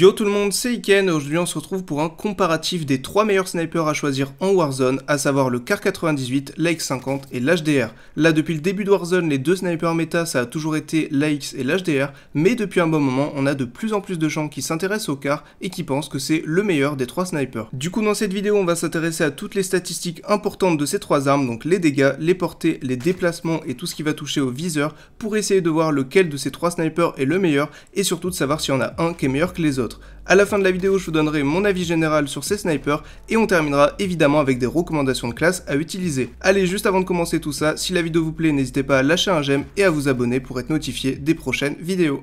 Yo tout le monde, c'est Iken, aujourd'hui on se retrouve pour un comparatif des 3 meilleurs snipers à choisir en Warzone, à savoir le car 98, l'AX 50 et l'HDR. Là depuis le début de Warzone, les deux snipers méta ça a toujours été l'AX et l'HDR, mais depuis un bon moment on a de plus en plus de gens qui s'intéressent au car et qui pensent que c'est le meilleur des 3 snipers. Du coup dans cette vidéo on va s'intéresser à toutes les statistiques importantes de ces 3 armes, donc les dégâts, les portées, les déplacements et tout ce qui va toucher au viseur, pour essayer de voir lequel de ces trois snipers est le meilleur et surtout de savoir s'il y en a un qui est meilleur que les autres. À A la fin de la vidéo, je vous donnerai mon avis général sur ces snipers et on terminera évidemment avec des recommandations de classe à utiliser. Allez, juste avant de commencer tout ça, si la vidéo vous plaît, n'hésitez pas à lâcher un j'aime et à vous abonner pour être notifié des prochaines vidéos.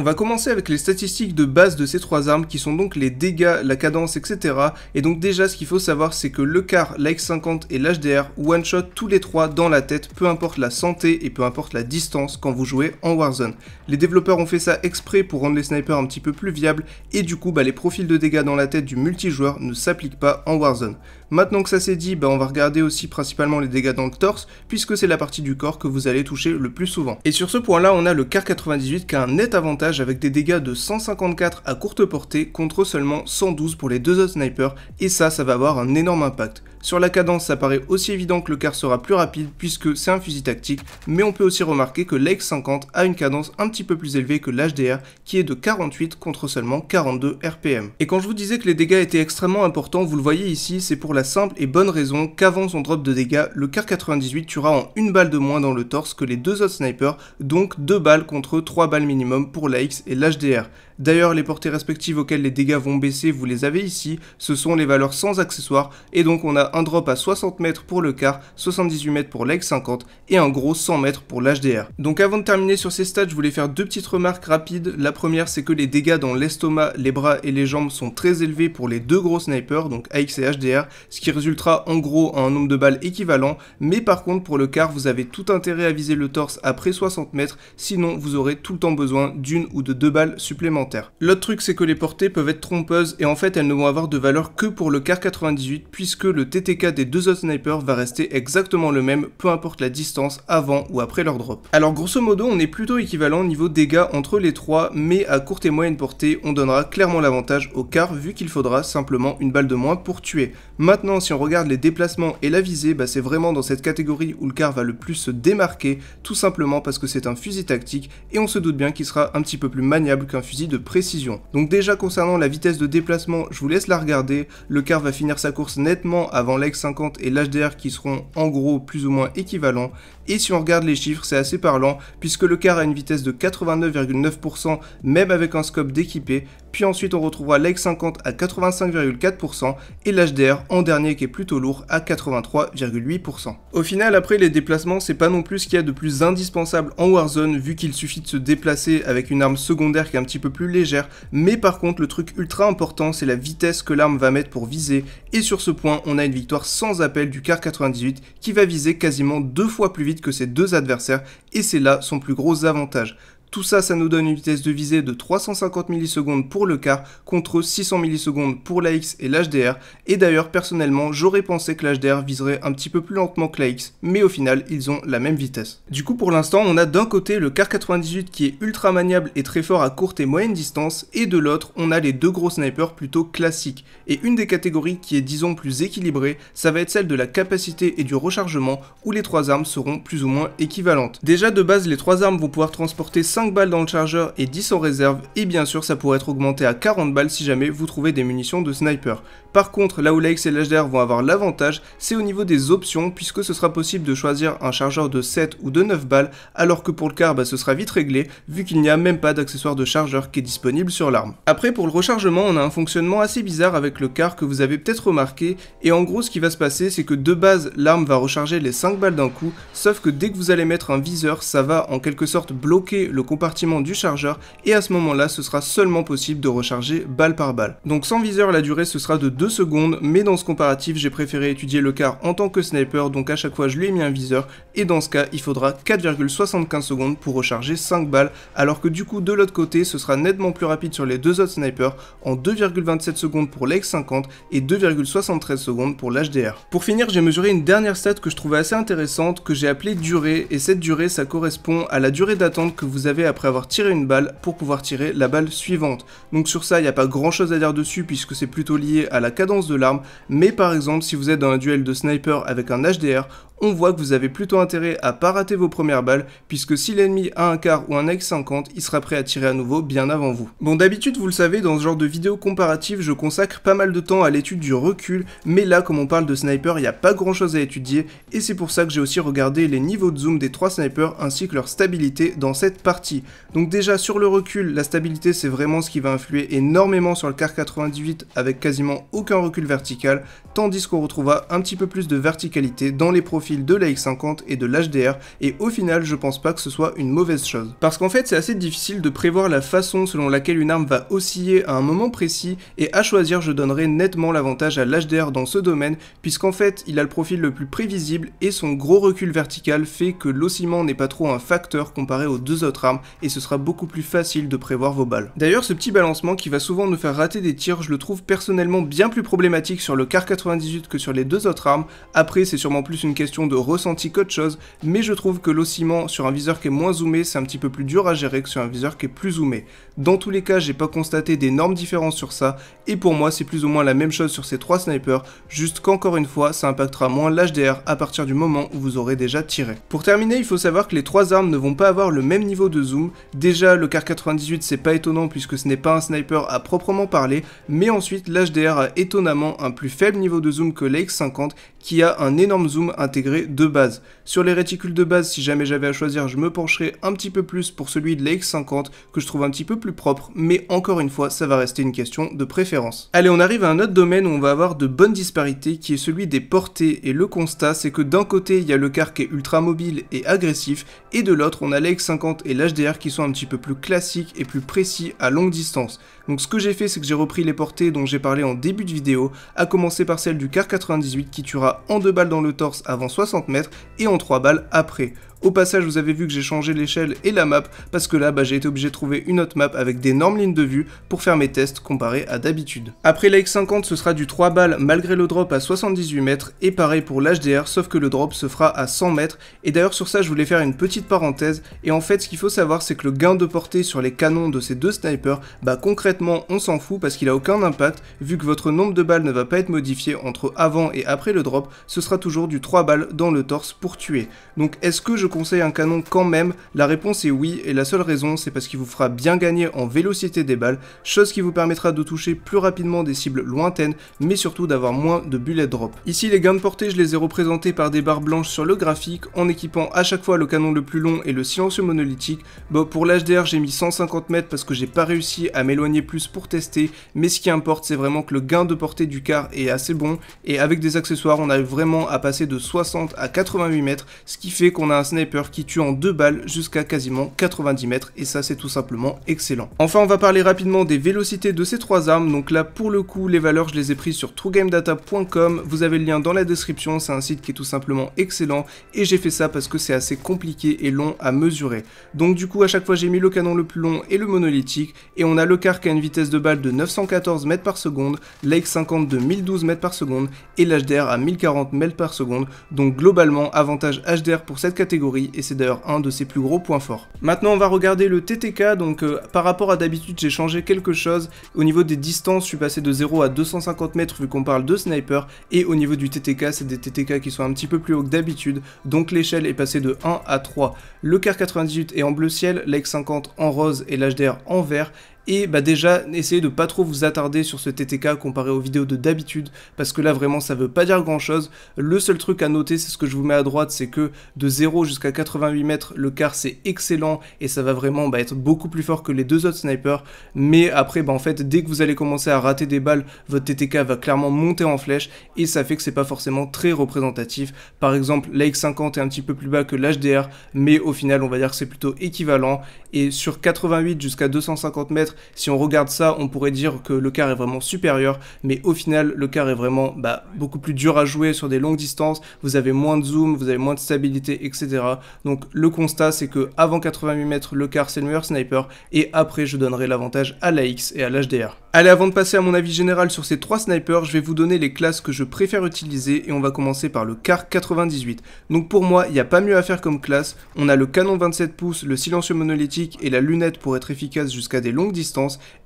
On va commencer avec les statistiques de base de ces trois armes qui sont donc les dégâts, la cadence, etc. Et donc déjà ce qu'il faut savoir c'est que le car, la X50 et l'HDR one shot tous les trois dans la tête, peu importe la santé et peu importe la distance quand vous jouez en Warzone. Les développeurs ont fait ça exprès pour rendre les snipers un petit peu plus viables et du coup bah, les profils de dégâts dans la tête du multijoueur ne s'appliquent pas en Warzone. Maintenant que ça c'est dit, ben, on va regarder aussi principalement les dégâts dans le torse, puisque c'est la partie du corps que vous allez toucher le plus souvent. Et sur ce point là, on a le car 98 qui a un net avantage avec des dégâts de 154 à courte portée contre seulement 112 pour les deux autres snipers, et ça, ça va avoir un énorme impact. Sur la cadence, ça paraît aussi évident que le car sera plus rapide puisque c'est un fusil tactique, mais on peut aussi remarquer que lax 50 a une cadence un petit peu plus élevée que l'HDR qui est de 48 contre seulement 42 RPM. Et quand je vous disais que les dégâts étaient extrêmement importants, vous le voyez ici, c'est pour la simple et bonne raison qu'avant son drop de dégâts, le car 98 tuera en une balle de moins dans le torse que les deux autres snipers, donc deux balles contre 3 balles minimum pour l'AX et l'HDR. D'ailleurs, les portées respectives auxquelles les dégâts vont baisser, vous les avez ici, ce sont les valeurs sans accessoires, et donc on a un drop à 60 mètres pour le CAR, 78 mètres pour lx 50 et un gros 100 mètres pour l'HDR. Donc avant de terminer sur ces stats, je voulais faire deux petites remarques rapides. La première, c'est que les dégâts dans l'estomac, les bras et les jambes sont très élevés pour les deux gros snipers, donc AX et HDR, ce qui résultera en gros à un nombre de balles équivalent, mais par contre pour le CAR, vous avez tout intérêt à viser le torse après 60 mètres, sinon vous aurez tout le temps besoin d'une ou de deux balles supplémentaires. L'autre truc, c'est que les portées peuvent être trompeuses et en fait, elles ne vont avoir de valeur que pour le car 98 puisque le TTK des deux autres snipers va rester exactement le même, peu importe la distance avant ou après leur drop. Alors grosso modo, on est plutôt équivalent au niveau dégâts entre les trois, mais à courte et moyenne portée, on donnera clairement l'avantage au car vu qu'il faudra simplement une balle de moins pour tuer. Maintenant, si on regarde les déplacements et la visée, bah, c'est vraiment dans cette catégorie où le car va le plus se démarquer, tout simplement parce que c'est un fusil tactique et on se doute bien qu'il sera un petit peu plus maniable qu'un fusil de précision. Donc déjà concernant la vitesse de déplacement, je vous laisse la regarder, le car va finir sa course nettement avant lx 50 et l'HDR qui seront en gros plus ou moins équivalents, et si on regarde les chiffres, c'est assez parlant, puisque le car a une vitesse de 89,9%, même avec un scope d'équipé, puis ensuite on retrouvera l'X50 à 85,4% et l'HDR en dernier qui est plutôt lourd à 83,8%. Au final après les déplacements c'est pas non plus ce qu'il y a de plus indispensable en Warzone vu qu'il suffit de se déplacer avec une arme secondaire qui est un petit peu plus légère mais par contre le truc ultra important c'est la vitesse que l'arme va mettre pour viser et sur ce point on a une victoire sans appel du car 98 qui va viser quasiment deux fois plus vite que ses deux adversaires et c'est là son plus gros avantage. Tout ça, ça nous donne une vitesse de visée de 350 millisecondes pour le car contre 600 millisecondes pour la X et l'HDR. Et d'ailleurs, personnellement, j'aurais pensé que l'HDR viserait un petit peu plus lentement que la X, mais au final, ils ont la même vitesse. Du coup, pour l'instant, on a d'un côté le car 98 qui est ultra maniable et très fort à courte et moyenne distance, et de l'autre, on a les deux gros snipers plutôt classiques. Et une des catégories qui est disons plus équilibrée, ça va être celle de la capacité et du rechargement, où les trois armes seront plus ou moins équivalentes. Déjà de base, les trois armes vont pouvoir transporter 5 balles dans le chargeur et 10 en réserve, et bien sûr ça pourrait être augmenté à 40 balles si jamais vous trouvez des munitions de sniper. Par contre, là où la X et l'HDR vont avoir l'avantage, c'est au niveau des options, puisque ce sera possible de choisir un chargeur de 7 ou de 9 balles, alors que pour le car, bah, ce sera vite réglé, vu qu'il n'y a même pas d'accessoire de chargeur qui est disponible sur l'arme. Après, pour le rechargement, on a un fonctionnement assez bizarre avec le car que vous avez peut-être remarqué, et en gros, ce qui va se passer, c'est que de base, l'arme va recharger les 5 balles d'un coup, sauf que dès que vous allez mettre un viseur, ça va en quelque sorte bloquer le compartiment du chargeur et à ce moment-là, ce sera seulement possible de recharger balle par balle. Donc sans viseur, la durée ce sera de 2 secondes, mais dans ce comparatif, j'ai préféré étudier le car en tant que sniper, donc à chaque fois je lui ai mis un viseur et dans ce cas, il faudra 4,75 secondes pour recharger 5 balles, alors que du coup de l'autre côté, ce sera nettement plus rapide sur les deux autres snipers en 2,27 secondes pour l'ex50 et 2,73 secondes pour l'HDR. Pour finir, j'ai mesuré une dernière stat que je trouvais assez intéressante que j'ai appelée durée et cette durée ça correspond à la durée d'attente que vous avez après avoir tiré une balle pour pouvoir tirer la balle suivante. Donc sur ça, il n'y a pas grand chose à dire dessus puisque c'est plutôt lié à la cadence de l'arme, mais par exemple, si vous êtes dans un duel de sniper avec un HDR, on voit que vous avez plutôt intérêt à pas rater vos premières balles, puisque si l'ennemi a un quart ou un x 50, il sera prêt à tirer à nouveau bien avant vous. Bon d'habitude vous le savez, dans ce genre de vidéo comparative, je consacre pas mal de temps à l'étude du recul, mais là comme on parle de sniper, il n'y a pas grand chose à étudier, et c'est pour ça que j'ai aussi regardé les niveaux de zoom des trois snipers ainsi que leur stabilité dans cette partie. Donc déjà sur le recul, la stabilité c'est vraiment ce qui va influer énormément sur le car 98 avec quasiment aucun recul vertical, tandis qu'on retrouvera un petit peu plus de verticalité dans les profils de la X50 et de l'HDR, et au final je pense pas que ce soit une mauvaise chose. Parce qu'en fait c'est assez difficile de prévoir la façon selon laquelle une arme va osciller à un moment précis, et à choisir je donnerai nettement l'avantage à l'HDR dans ce domaine, puisqu'en fait il a le profil le plus prévisible et son gros recul vertical fait que l'oscillement n'est pas trop un facteur comparé aux deux autres armes, et ce sera beaucoup plus facile de prévoir vos balles. D'ailleurs ce petit balancement qui va souvent nous faire rater des tirs, je le trouve personnellement bien plus problématique sur le car 98 que sur les deux autres armes, après c'est sûrement plus une question de ressenti qu'autre chose, mais je trouve que ciment sur un viseur qui est moins zoomé, c'est un petit peu plus dur à gérer que sur un viseur qui est plus zoomé. Dans tous les cas, j'ai pas constaté d'énormes différences sur ça, et pour moi, c'est plus ou moins la même chose sur ces trois snipers, juste qu'encore une fois, ça impactera moins l'HDR à partir du moment où vous aurez déjà tiré. Pour terminer, il faut savoir que les trois armes ne vont pas avoir le même niveau de zoom. Déjà, le car 98, c'est pas étonnant puisque ce n'est pas un sniper à proprement parler, mais ensuite, l'HDR a étonnamment un plus faible niveau de zoom que l'X50 qui a un énorme zoom intégré de base. Sur les réticules de base, si jamais j'avais à choisir, je me pencherais un petit peu plus pour celui de la 50 que je trouve un petit peu plus propre, mais encore une fois, ça va rester une question de préférence. Allez, on arrive à un autre domaine où on va avoir de bonnes disparités qui est celui des portées et le constat c'est que d'un côté il y a le car qui est ultra mobile et agressif et de l'autre on a la 50 et l'HDR qui sont un petit peu plus classiques et plus précis à longue distance. Donc ce que j'ai fait c'est que j'ai repris les portées dont j'ai parlé en début de vidéo, à commencer par celle du car 98 qui tuera en deux balles dans le torse avant 60 mètres et en 3 balles après. Au passage, vous avez vu que j'ai changé l'échelle et la map, parce que là, bah, j'ai été obligé de trouver une autre map avec d'énormes lignes de vue pour faire mes tests comparés à d'habitude. Après la 50 ce sera du 3 balles malgré le drop à 78 mètres, et pareil pour l'HDR, sauf que le drop se fera à 100 mètres, et d'ailleurs sur ça, je voulais faire une petite parenthèse, et en fait, ce qu'il faut savoir, c'est que le gain de portée sur les canons de ces deux snipers, bah concrètement, on s'en fout parce qu'il a aucun impact, vu que votre nombre de balles ne va pas être modifié entre avant et après le drop, ce sera toujours du 3 balles dans le torse pour tuer. Donc est-ce que je conseille un canon quand même La réponse est oui, et la seule raison, c'est parce qu'il vous fera bien gagner en vélocité des balles, chose qui vous permettra de toucher plus rapidement des cibles lointaines, mais surtout d'avoir moins de bullet drop. Ici, les gains de portée, je les ai représentés par des barres blanches sur le graphique, en équipant à chaque fois le canon le plus long et le silencieux monolithique. Bon, pour l'HDR, j'ai mis 150 mètres parce que j'ai pas réussi à m'éloigner plus pour tester, mais ce qui importe, c'est vraiment que le gain de portée du car est assez bon, et avec des accessoires, on arrive vraiment à passer de 60 à 88 mètres, ce qui fait qu'on a un snap qui tue en deux balles jusqu'à quasiment 90 mètres et ça c'est tout simplement excellent. Enfin on va parler rapidement des vélocités de ces trois armes, donc là pour le coup les valeurs je les ai prises sur truegamedata.com, vous avez le lien dans la description, c'est un site qui est tout simplement excellent et j'ai fait ça parce que c'est assez compliqué et long à mesurer. Donc du coup à chaque fois j'ai mis le canon le plus long et le monolithique et on a le car à une vitesse de balle de 914 mètres par seconde, l'AX50 de 1012 mètres par seconde et l'HDR à 1040 mètres par seconde, donc globalement avantage HDR pour cette catégorie et c'est d'ailleurs un de ses plus gros points forts. Maintenant on va regarder le TTK, donc euh, par rapport à d'habitude j'ai changé quelque chose. Au niveau des distances, je suis passé de 0 à 250 mètres vu qu'on parle de sniper et au niveau du TTK, c'est des TTK qui sont un petit peu plus haut que d'habitude, donc l'échelle est passée de 1 à 3. Le CAR 98 est en bleu ciel, lx 50 en rose et l'HDR en vert et bah déjà, essayez de pas trop vous attarder sur ce TTK comparé aux vidéos de d'habitude, parce que là vraiment ça veut pas dire grand chose. Le seul truc à noter, c'est ce que je vous mets à droite, c'est que de 0 jusqu'à 88 mètres, le car c'est excellent et ça va vraiment bah, être beaucoup plus fort que les deux autres snipers. Mais après, bah, en fait, dès que vous allez commencer à rater des balles, votre TTK va clairement monter en flèche et ça fait que c'est pas forcément très représentatif. Par exemple, la 50 est un petit peu plus bas que l'HDR, mais au final, on va dire que c'est plutôt équivalent. Et sur 88 jusqu'à 250 mètres, si on regarde ça, on pourrait dire que le car est vraiment supérieur, mais au final, le car est vraiment bah, beaucoup plus dur à jouer sur des longues distances. Vous avez moins de zoom, vous avez moins de stabilité, etc. Donc le constat, c'est que avant 88 mètres le car c'est le meilleur sniper, et après, je donnerai l'avantage à la X et à l'HDR. Allez, avant de passer à mon avis général sur ces trois snipers, je vais vous donner les classes que je préfère utiliser, et on va commencer par le car 98. Donc pour moi, il n'y a pas mieux à faire comme classe. On a le canon 27 pouces, le silencieux monolithique et la lunette pour être efficace jusqu'à des longues distances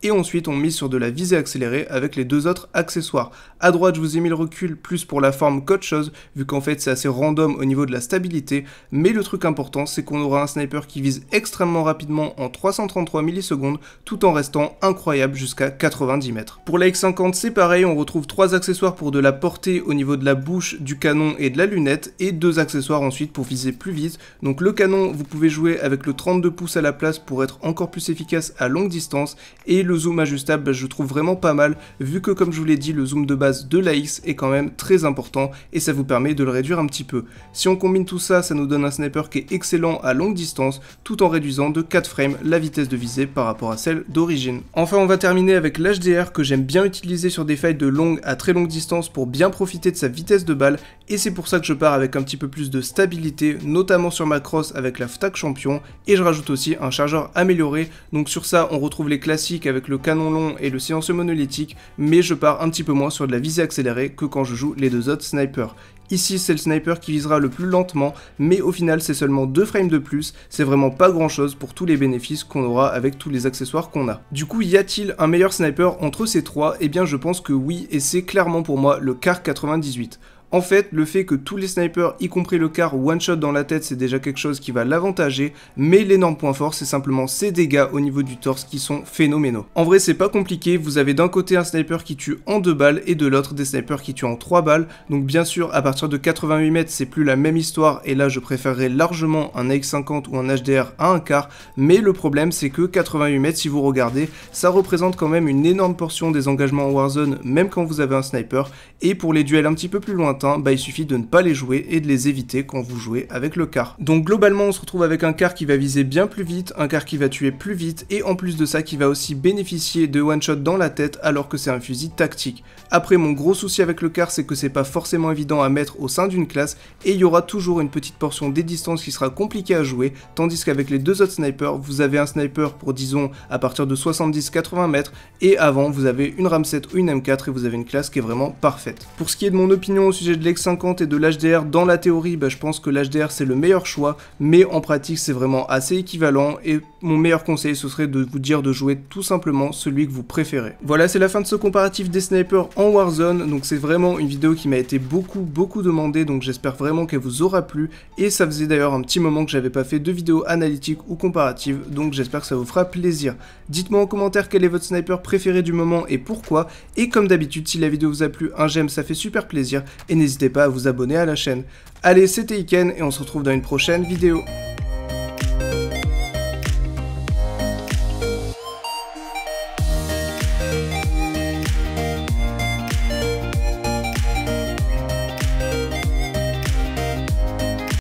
et ensuite on mise sur de la visée accélérée avec les deux autres accessoires. A droite je vous ai mis le recul plus pour la forme qu'autre chose vu qu'en fait c'est assez random au niveau de la stabilité mais le truc important c'est qu'on aura un sniper qui vise extrêmement rapidement en 333 millisecondes tout en restant incroyable jusqu'à 90 mètres. Pour la X50 c'est pareil on retrouve trois accessoires pour de la portée au niveau de la bouche, du canon et de la lunette et deux accessoires ensuite pour viser plus vite. Donc le canon vous pouvez jouer avec le 32 pouces à la place pour être encore plus efficace à longue distance et le zoom ajustable bah, je trouve vraiment pas mal vu que comme je vous l'ai dit le zoom de base de la X est quand même très important et ça vous permet de le réduire un petit peu. Si on combine tout ça, ça nous donne un sniper qui est excellent à longue distance tout en réduisant de 4 frames la vitesse de visée par rapport à celle d'origine. Enfin on va terminer avec l'HDR que j'aime bien utiliser sur des failles de longue à très longue distance pour bien profiter de sa vitesse de balle et c'est pour ça que je pars avec un petit peu plus de stabilité notamment sur ma crosse avec la FTAC Champion et je rajoute aussi un chargeur amélioré donc sur ça on retrouve classique classiques avec le canon long et le silencieux monolithique, mais je pars un petit peu moins sur de la visée accélérée que quand je joue les deux autres snipers. Ici, c'est le sniper qui visera le plus lentement, mais au final, c'est seulement deux frames de plus, c'est vraiment pas grand chose pour tous les bénéfices qu'on aura avec tous les accessoires qu'on a. Du coup, y a-t-il un meilleur sniper entre ces trois Eh bien, je pense que oui, et c'est clairement pour moi le CAR 98. En fait, le fait que tous les snipers, y compris le car, one-shot dans la tête, c'est déjà quelque chose qui va l'avantager, mais l'énorme point fort, c'est simplement ses dégâts au niveau du torse qui sont phénoménaux. En vrai, c'est pas compliqué, vous avez d'un côté un sniper qui tue en deux balles et de l'autre des snipers qui tuent en trois balles, donc bien sûr, à partir de 88 mètres, c'est plus la même histoire, et là, je préférerais largement un AX50 ou un HDR à un quart. mais le problème, c'est que 88 mètres, si vous regardez, ça représente quand même une énorme portion des engagements en Warzone, même quand vous avez un sniper, et pour les duels un petit peu plus loin bah, il suffit de ne pas les jouer et de les éviter quand vous jouez avec le car. Donc globalement, on se retrouve avec un car qui va viser bien plus vite, un car qui va tuer plus vite, et en plus de ça, qui va aussi bénéficier de one-shot dans la tête alors que c'est un fusil tactique. Après, mon gros souci avec le car, c'est que c'est pas forcément évident à mettre au sein d'une classe, et il y aura toujours une petite portion des distances qui sera compliquée à jouer, tandis qu'avec les deux autres snipers, vous avez un sniper pour disons à partir de 70-80 mètres, et avant, vous avez une RAM7 ou une M4, et vous avez une classe qui est vraiment parfaite. Pour ce qui est de mon opinion au sujet de l'ex50 et de l'HDR dans la théorie, bah, je pense que l'HDR c'est le meilleur choix, mais en pratique c'est vraiment assez équivalent et mon meilleur conseil ce serait de vous dire de jouer tout simplement celui que vous préférez. Voilà, c'est la fin de ce comparatif des snipers en Warzone, donc c'est vraiment une vidéo qui m'a été beaucoup beaucoup demandée, donc j'espère vraiment qu'elle vous aura plu, et ça faisait d'ailleurs un petit moment que j'avais pas fait de vidéo analytique ou comparative, donc j'espère que ça vous fera plaisir. Dites-moi en commentaire quel est votre sniper préféré du moment et pourquoi, et comme d'habitude si la vidéo vous a plu, un j'aime ça fait super plaisir, et n'hésitez pas à vous abonner à la chaîne. Allez, c'était Iken et on se retrouve dans une prochaine vidéo.